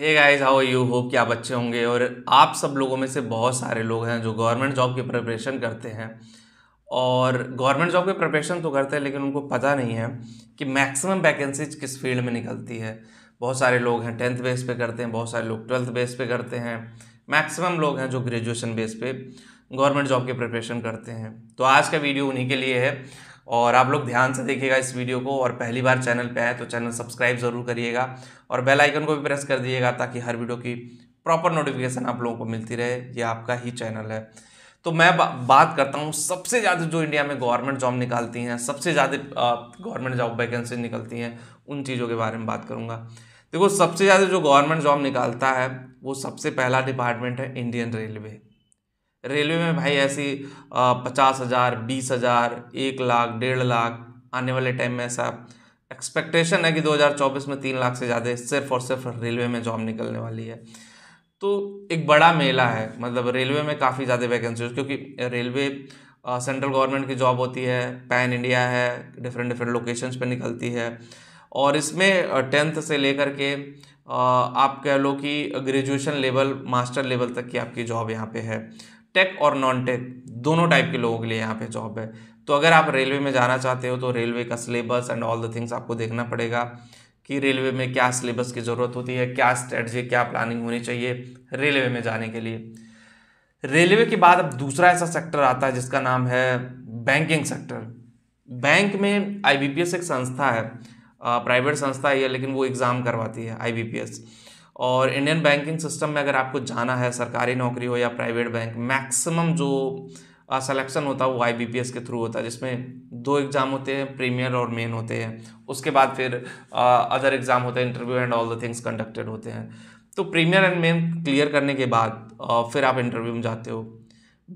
hey guys how you hope कि आप अच्छे होंगे और आप सब लोगों में से बहुत सारे लोग हैं जो गवर्नमेंट जॉब की प्रिपरेशन करते हैं और गवर्नमेंट जॉब की प्रिपरेशन तो करते हैं लेकिन उनको पता नहीं है कि मैक्सिमम वैकेंसीज किस फील्ड में निकलती है बहुत सारे लोग हैं टेंथ बेस पे करते हैं बहुत सारे लोग ट्वेल्थ बेस पे करते हैं मैक्सिमम लोग हैं जो ग्रेजुएशन बेस पे गवर्नमेंट जॉब की प्रिपरेशन करते हैं तो आज का वीडियो उन्हीं के लिए है और आप लोग ध्यान से देखिएगा इस वीडियो को और पहली बार चैनल पे आए तो चैनल सब्सक्राइब ज़रूर करिएगा और बेल आइकन को भी प्रेस कर दीजिएगा ताकि हर वीडियो की प्रॉपर नोटिफिकेशन आप लोगों को मिलती रहे ये आपका ही चैनल है तो मैं बा, बात करता हूँ सबसे ज़्यादा जो इंडिया में गवर्नमेंट जॉब निकालती हैं सबसे ज़्यादा गवर्नमेंट जॉब वैकेंसी निकलती हैं उन चीज़ों के बारे में बात करूँगा देखो सबसे ज़्यादा जो गवर्नमेंट जॉब निकालता है वो सबसे पहला डिपार्टमेंट है इंडियन रेलवे रेलवे में भाई ऐसी पचास हज़ार बीस हज़ार एक लाख डेढ़ लाख आने वाले टाइम में ऐसा एक्सपेक्टेशन है कि 2024 में तीन लाख से ज़्यादा सिर्फ और सिर्फ रेलवे में जॉब निकलने वाली है तो एक बड़ा मेला है मतलब रेलवे में काफ़ी ज़्यादा वैकेंसी क्योंकि रेलवे सेंट्रल गवर्नमेंट की जॉब होती है पैन इंडिया है डिफरेंट डिफरेंट लोकेशंस पे निकलती है और इसमें टेंथ से लेकर के आप कह लो कि ग्रेजुएशन लेवल मास्टर लेवल तक की आपकी जॉब यहाँ पे है टेक और नॉन टेक दोनों टाइप के लोगों के लिए यहाँ पे जॉब है तो अगर आप रेलवे में जाना चाहते हो तो रेलवे का syllabus and all the things आपको देखना पड़ेगा कि रेलवे में क्या सिलेबस की ज़रूरत होती है क्या स्ट्रेटजी क्या प्लानिंग होनी चाहिए रेलवे में जाने के लिए रेलवे के बाद अब दूसरा ऐसा सेक्टर आता है जिसका नाम है बैंकिंग सेक्टर बैंक में आई एक संस्था है प्राइवेट संस्था ही है लेकिन वो एग्ज़ाम करवाती है आई और इंडियन बैंकिंग सिस्टम में अगर आपको जाना है सरकारी नौकरी हो या प्राइवेट बैंक मैक्सिमम जो सलेक्शन होता है वो आई के थ्रू होता है जिसमें दो एग्ज़ाम होते हैं प्रीमियर और मेन होते हैं उसके बाद फिर अदर एग्ज़ाम होते हैं interview and all the things conducted होते हैं तो प्रीमियर एंड मेन क्लियर करने के बाद फिर आप इंटरव्यू में जाते हो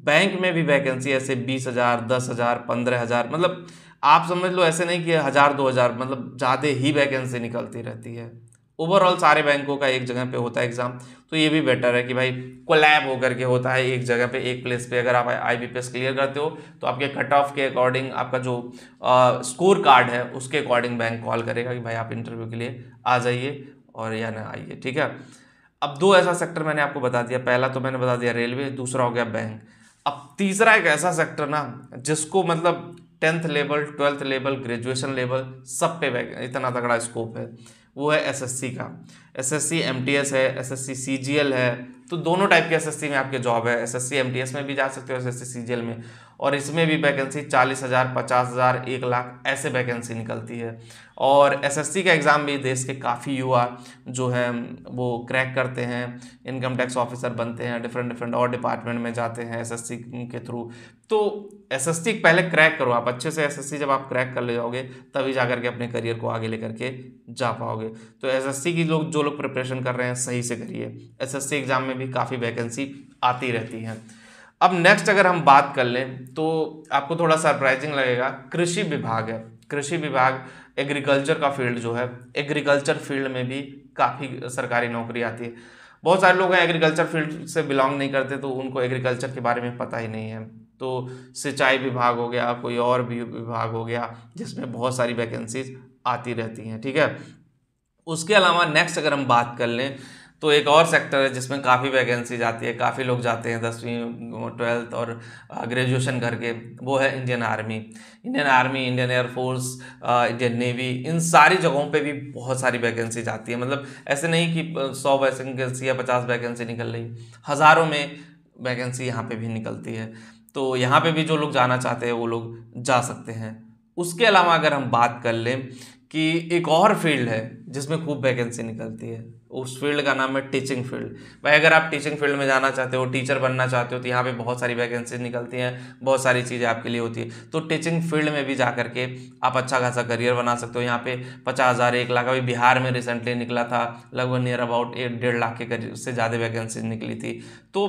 बैंक में भी वैकेंसी ऐसे बीस हज़ार दस हज़ार पंद्रह हज़ार मतलब आप समझ लो ऐसे नहीं कि हज़ार दो हज़ार मतलब ज़्यादा ही वैकेंसी निकलती रहती है ओवरऑल सारे बैंकों का एक जगह पे होता है एग्ज़ाम तो ये भी बेटर है कि भाई कोलैब होकर के होता है एक जगह पे एक प्लेस पे अगर आप आईबीपीएस क्लियर करते हो तो आपके कट ऑफ के अकॉर्डिंग आपका जो आ, स्कोर कार्ड है उसके अकॉर्डिंग बैंक कॉल करेगा कि भाई आप इंटरव्यू के लिए आ जाइए और या ना आइए ठीक है अब दो ऐसा सेक्टर मैंने आपको बता दिया पहला तो मैंने बता दिया रेलवे दूसरा हो गया बैंक अब तीसरा एक ऐसा सेक्टर ना जिसको मतलब tenth level twelfth level graduation level सब पे इतना तगड़ा स्कोप है वो है एसएससी का एसएससी एमटीएस है एसएससी सीजीएल है तो दोनों टाइप के एसएससी में आपके जॉब है एसएससी एमटीएस में भी जा सकते हो एसएससी सीजीएल में और इसमें भी वैकेंसी चालीस हज़ार पचास हज़ार एक लाख ऐसे वैकेंसी निकलती है और एसएससी का एग्ज़ाम भी देश के काफ़ी युवा जो है वो क्रैक करते हैं इनकम टैक्स ऑफिसर बनते हैं डिफरेंट डिफरेंट और डिपार्टमेंट में जाते हैं एसएससी के थ्रू तो एसएससी पहले क्रैक करो आप अच्छे से एसएससी जब आप क्रैक कर ले जाओगे तभी जा करके अपने करियर को आगे लेकर के जा पाओगे तो एसएससी की लोग जो लोग प्रिपरेशन कर रहे हैं सही से करिए एसएससी एग्ज़ाम में भी भी काफ़ी वैकेंसी आती रहती हैं अब नेक्स्ट अगर हम बात कर लें तो आपको थोड़ा सरप्राइजिंग लगेगा कृषि विभाग है कृषि विभाग एग्रीकल्चर का फील्ड जो है एग्रीकल्चर फील्ड में भी काफ़ी सरकारी नौकरी आती है बहुत सारे लोग हैं एग्रीकल्चर फील्ड से बिलोंग नहीं करते तो उनको एग्रीकल्चर के बारे में पता ही नहीं है तो सिंचाई विभाग हो गया कोई और भी विभाग हो गया जिसमें बहुत सारी वैकेंसीज आती रहती हैं ठीक है उसके अलावा नेक्स्ट अगर हम बात कर लें तो एक और सेक्टर है जिसमें काफ़ी वैकेंसी जाती है काफ़ी लोग जाते हैं दसवीं ट्वेल्थ और ग्रेजुएशन करके वो है Indian army Indian army Indian air force Indian navy इन सारी जगहों पे भी बहुत सारी वैकेंसी जाती है मतलब ऐसे नहीं कि सौ वैकेंसी या पचास वैकेंसी निकल रही हज़ारों में वैकेंसी यहाँ पर भी निकलती है तो यहाँ पर भी जो लोग जाना चाहते हैं वो लोग जा सकते हैं उसके अलावा अगर हम बात कर लें कि एक और फील्ड है जिसमें खूब वैकेंसी निकलती है उस फील्ड का नाम है टीचिंग फील्ड भाई अगर आप टीचिंग फील्ड में जाना चाहते हो टीचर बनना चाहते हो तो यहाँ पे बहुत सारी वैकेंसी निकलती हैं बहुत सारी चीज़ें आपके लिए होती है तो टीचिंग फील्ड में भी जा करके आप अच्छा खासा करियर बना सकते हो यहाँ पे पचास हज़ार एक लाख अभी बिहार में रिसेंटली निकला था लगभग नियर अबाउट एक डेढ़ लाख के करीब उससे ज़्यादा वैकेंसी निकली थी तो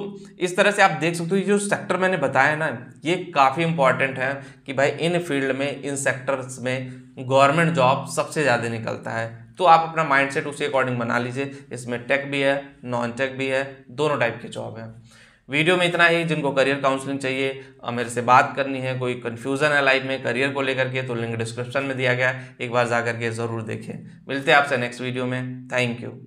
इस तरह से आप देख सकते हो जो सेक्टर मैंने बताया ना ये काफ़ी इंपॉर्टेंट है कि भाई इन फील्ड में इन सेक्टर्स में गवर्नमेंट जॉब सबसे ज़्यादा निकलता है तो आप अपना माइंडसेट उसी अकॉर्डिंग बना लीजिए इसमें टेक भी है नॉन टेक भी है दोनों टाइप के जॉब हैं वीडियो में इतना ही जिनको करियर काउंसलिंग चाहिए मेरे से बात करनी है कोई कन्फ्यूज़न है लाइफ में करियर को लेकर के तो लिंक डिस्क्रिप्शन में दिया गया एक बार जा करके ज़रूर देखें मिलते हैं आपसे नेक्स्ट वीडियो में थैंक यू